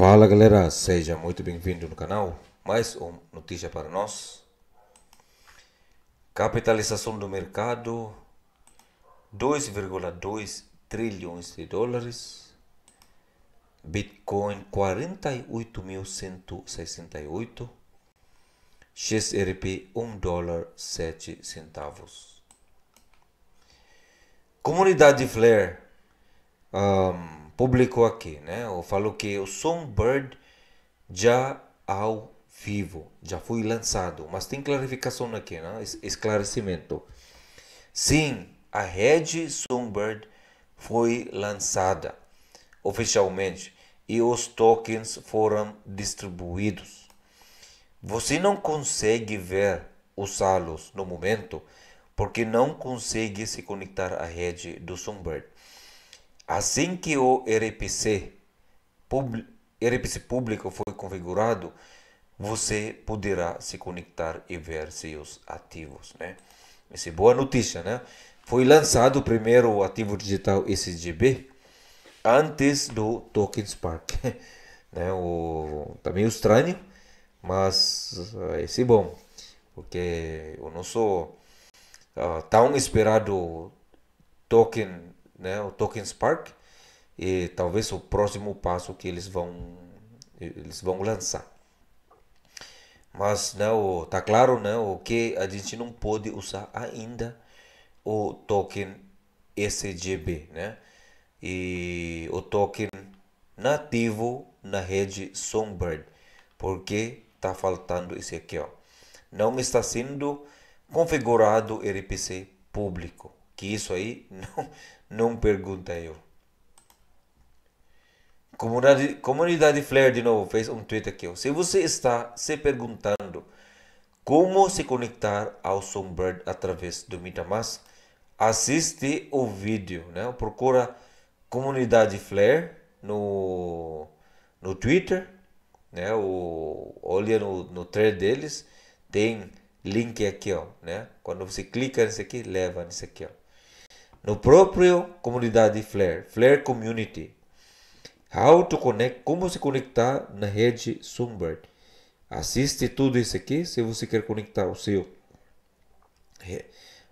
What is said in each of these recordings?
Fala galera, seja muito bem-vindo no canal. Mais uma notícia para nós. Capitalização do mercado 2,2 trilhões de dólares. Bitcoin 48.168. XRP 1 dólar 7 centavos. Comunidade Flare um, publicou aqui, né? Ou falou que o Songbird já ao vivo, já foi lançado. Mas tem clarificação aqui, né? esclarecimento. Sim, a rede Songbird foi lançada oficialmente e os tokens foram distribuídos. Você não consegue ver usá-los no momento porque não consegue se conectar à rede do Songbird. Assim que o RPC, RPC público foi configurado, você poderá se conectar e ver seus ativos, né? Essa é boa notícia, né? Foi lançado o primeiro ativo digital SGB antes do Token Spark, né? O, tá meio é estranho, mas eh, esse é bom, porque o nosso uh, ah, tão esperado token né, o Token Spark, e talvez o próximo passo que eles vão eles vão lançar. Mas né, o, tá claro né, o que a gente não pode usar ainda o token SGB, né? E o token nativo na rede Songbird, porque tá faltando esse aqui, ó. Não está sendo configurado RPC público. Que isso aí não, não pergunta eu. Comunidade, comunidade Flare de novo fez um tweet aqui. Ó. Se você está se perguntando como se conectar ao Songbird através do MetaMask, assiste o vídeo, né? Procura comunidade Flare no no Twitter, né? O olha no, no thread deles tem link aqui, ó, né? Quando você clica nesse aqui, leva nesse aqui, ó no próprio comunidade Flare, Flare Community. How to connect, como se conectar na rede Sunbird. Assiste tudo isso aqui se você quer conectar o seu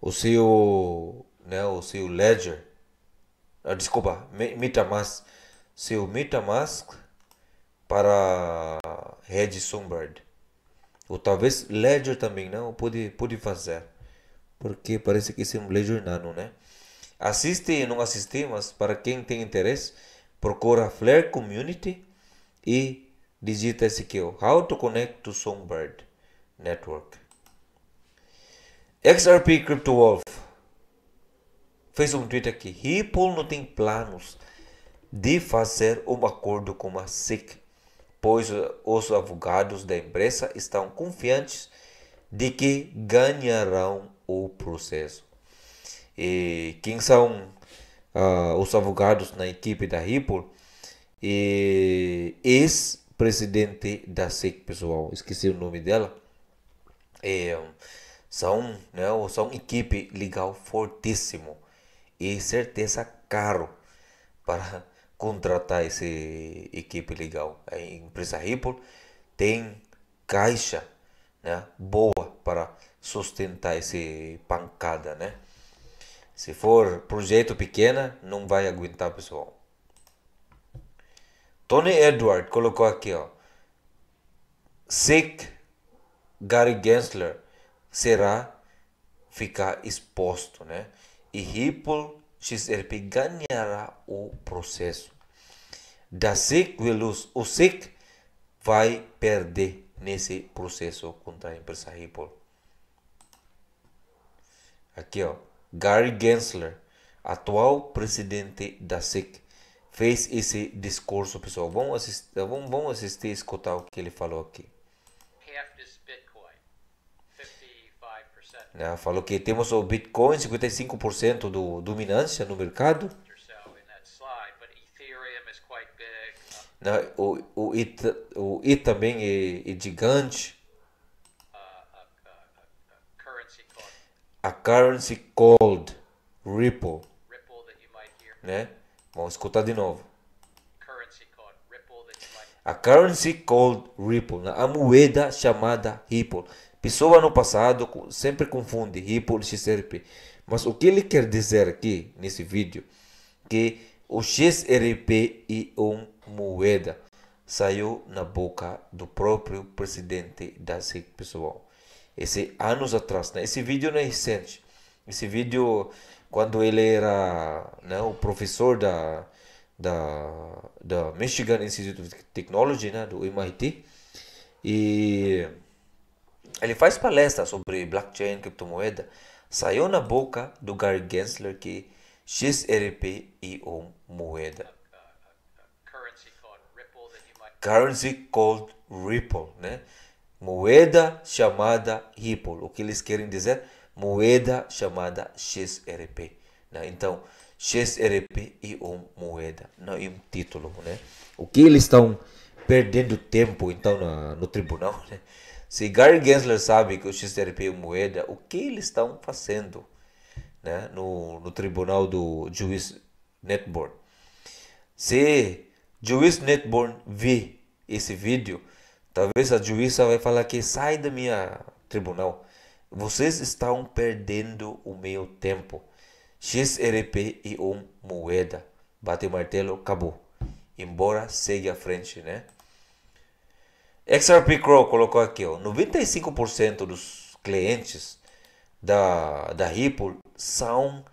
o seu, né, o seu Ledger. Ah, desculpa, MetaMask, seu MetaMask para a rede Sunbird. Ou talvez Ledger também, não, pode pode fazer. Porque parece que esse é um Ledger Nano, né? Assiste e não assiste, mas para quem tem interesse, procura Flare Community e digita esse aqui, How to Connect to Songbird Network. XRP Crypto Wolf fez um tweet aqui. Ripple não tem planos de fazer um acordo com a SEC, pois os advogados da empresa estão confiantes de que ganharão o processo. E quem são uh, os advogados na equipe da Ripple? E ex-presidente da SEC, pessoal, esqueci o nome dela. E, é, são, né, são equipe legal fortíssimo e certeza caro para contratar essa equipe legal. A empresa Ripple tem caixa né, boa para sustentar esse pancada, né? Se for projeto pequena, não vai aguentar, pessoal. Tony Edward colocou aqui, ó. Sick Gary Gensler será ficar exposto, né? E Ripple XRP ganhará o processo. Da Sick Willus o Sick vai perder nesse processo contra a empresa Ripple. Aqui, ó. Gary Gensler, atual presidente da SEC, fez esse discurso, pessoal. Vamos assistir, vamos, vamos assistir e escutar o que ele falou aqui. Ah, falou que temos o Bitcoin 55% do dominância no mercado. o, o, I, o também é, é gigante. a currency called Ripple. Né? Vamos escutar de novo. A currency called Ripple, a moeda chamada Ripple. Pessoa no passado sempre confunde Ripple e XRP. Mas o que ele quer dizer aqui nesse vídeo que o XRP e uma moeda saiu na boca do próprio presidente da SIC pessoal. Esse anos atrás, né? Esse vídeo não é recente. Esse vídeo quando ele era, né, o professor da da da Michigan Institute of Technology, né, do MIT. E ele faz palestra sobre blockchain, criptomoeda. Saiu na boca do Gary Gensler que XRP é uma moeda. Currency called Ripple, né? moeda chamada Ripple. O que eles querem dizer? Moeda chamada XRP. Né? Então, XRP e uma moeda, não né? e um título. Né? O que eles estão perdendo tempo então no, no tribunal? Né? Se Gary Gensler sabe que o XRP é uma moeda, o que eles estão fazendo né? no, no tribunal do juiz Netborn? Se juiz Netborn vê esse vídeo, Talvez a juíza vai falar que sai da minha tribunal. Vocês estão perdendo o meu tempo. XRP e um moeda. Bate o martelo, acabou. Embora segue à frente, né? XRP Crow colocou aqui, ó, 95% dos clientes da, da Ripple são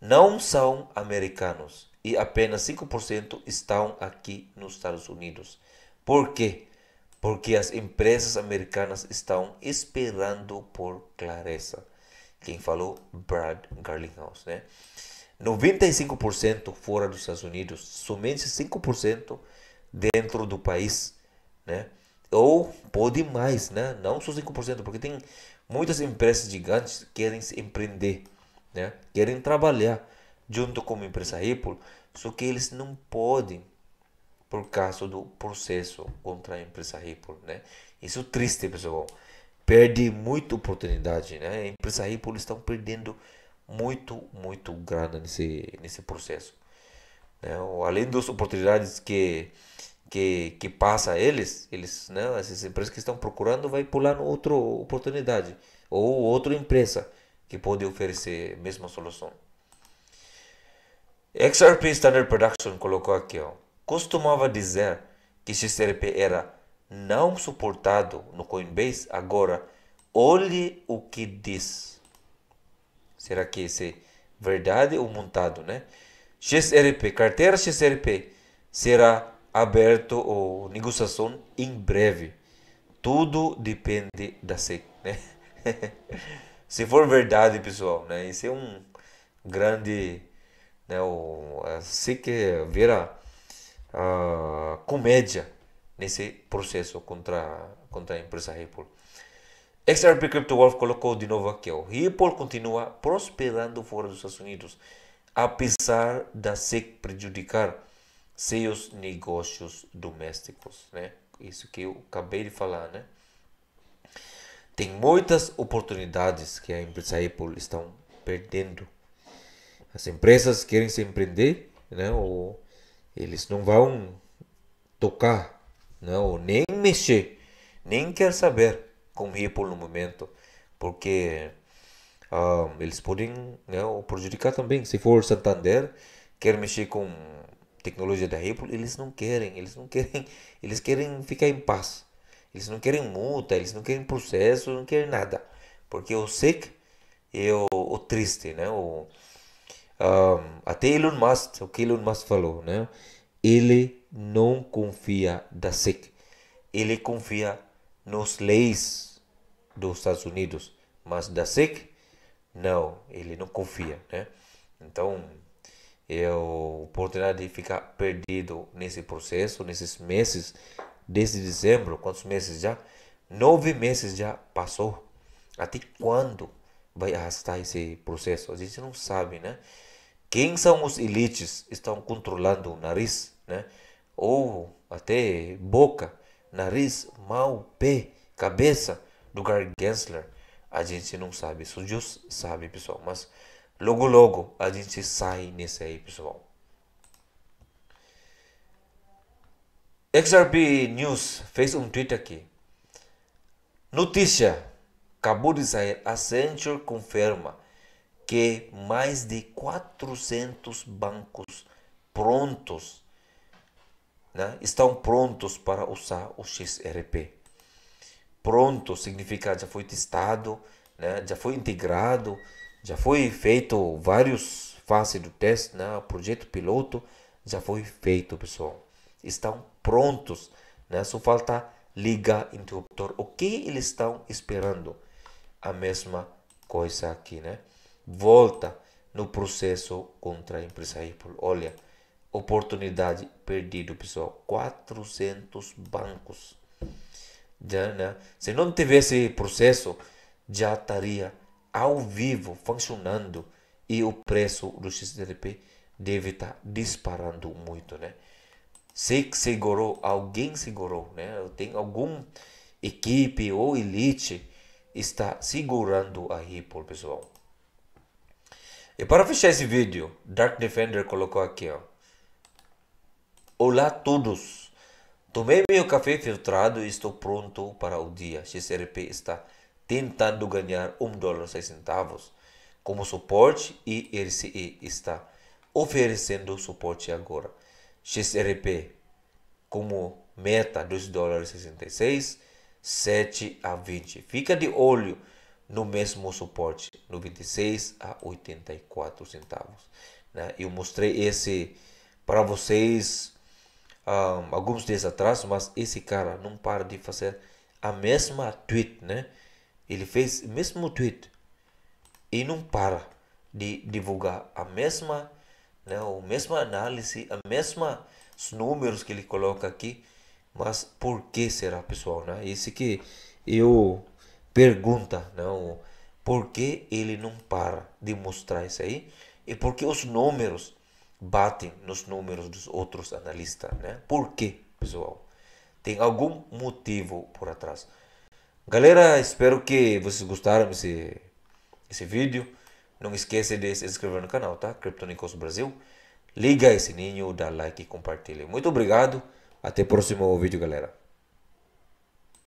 não são americanos e apenas 5% estão aqui nos Estados Unidos. Por quê? porque as empresas americanas estão esperando por clareza. Quem falou? Brad Garlinghouse, né? 95% fora dos Estados Unidos, somente 5% dentro do país, né? Ou pode mais, né? Não só 5%, porque tem muitas empresas gigantes que querem se empreender, né? Querem trabalhar junto com a empresa Apple, só que eles não podem por causa do processo contra a empresa Ripple, né? Isso é triste, pessoal. Perde muita oportunidade, né? A empresa Ripple estão perdendo muito, muito grana nesse, nesse processo. Né? Além das oportunidades que que, que passa a eles, eles né, essas empresas que estão procurando vai pular no outra oportunidade ou outra empresa que pode oferecer a mesma solução. XRP Standard Production colocou aqui, ó. Costumava dizer que XRP era não suportado no Coinbase. Agora, olhe o que diz. Será que isso é verdade ou montado, né? XRP, carteira XRP será aberto ou negociação em breve. Tudo depende da SEC, né? Se for verdade, pessoal, né? Isso é um grande, né? O, SEC vira ah, comédia nesse processo contra, contra a empresa Ripple. XRP Crypto Wolf colocou de novo aqui, o Ripple continua prosperando fora dos Estados Unidos, apesar da SEC prejudicar seus negócios domésticos, né? Isso que eu acabei de falar, né? Tem muitas oportunidades que a empresa Apple estão perdendo. As empresas querem se empreender, né? Ou eles não vão tocar, não, nem mexer, nem quer saber com Ripple no momento, porque ah, eles podem não, né, prejudicar também. Se for Santander, quer mexer com tecnologia da Ripple, eles não querem, eles não querem, eles querem ficar em paz. Eles não querem multa, eles não querem processo, não querem nada. Porque o SEC é o, o triste, né? O, um, até Elon Musk, o que Elon Musk falou, né? Ele não confia da SEC, ele confia nos leis dos Estados Unidos, mas da SEC, não, ele não confia, né? Então, é a oportunidade de ficar perdido nesse processo, nesses meses, desde dezembro, quantos meses já? Nove meses já passou. Até quando? vai arrastar esse processo. A gente não sabe, né? Quem são os elites que estão controlando o nariz, né? Ou até boca, nariz, mão, pé, cabeça do Gensler? A gente não sabe, só Deus sabe, pessoal. Mas logo, logo a gente sai nesse aí, pessoal. XRP News fez um tweet aqui. Notícia acabou de sair, a Accenture confirma que mais de 400 bancos prontos né, estão prontos para usar o XRP. Pronto significa já foi testado, né, já foi integrado, já foi feito vários fases do teste, né, projeto piloto já foi feito, pessoal. Estão prontos, né, só falta ligar interruptor. O que eles estão esperando? a mesma coisa aqui, né? Volta no processo contra a empresa Apple. Olha, oportunidade perdida, pessoal. 400 bancos. Já, né? Se não tivesse processo, já estaria ao vivo funcionando e o preço do XLP deve estar tá disparando muito, né? Se segurou, alguém segurou, né? Tem algum equipe ou elite está segurando a Ripple, pessoal. E para fechar esse vídeo, Dark Defender colocou aqui, ó. Olá a todos. Tomei meu café filtrado e estou pronto para o dia. XRP está tentando ganhar 1 dólar centavos como suporte e RCE está oferecendo suporte agora. XRP como meta 2 dólares 66 7 a 20. Fica de olho no mesmo suporte, no 26 a 84 centavos. Né? Eu mostrei esse para vocês um, alguns dias atrás, mas esse cara não para de fazer a mesma tweet, né? Ele fez o mesmo tweet e não para de divulgar a mesma, né, a mesma análise, a mesma os números que ele coloca aqui mas por que será, pessoal, né? Esse que eu pergunta, não? Né? Por que ele não para de mostrar isso aí? E por que os números batem nos números dos outros analistas, né? Por que pessoal? Tem algum motivo por atrás. Galera, espero que vocês gostaram desse esse vídeo. Não esqueça de se inscrever no canal, tá? Criptonicos Brasil. Liga esse sininho, dá like e compartilha. Muito obrigado. Até o próximo vídeo, galera.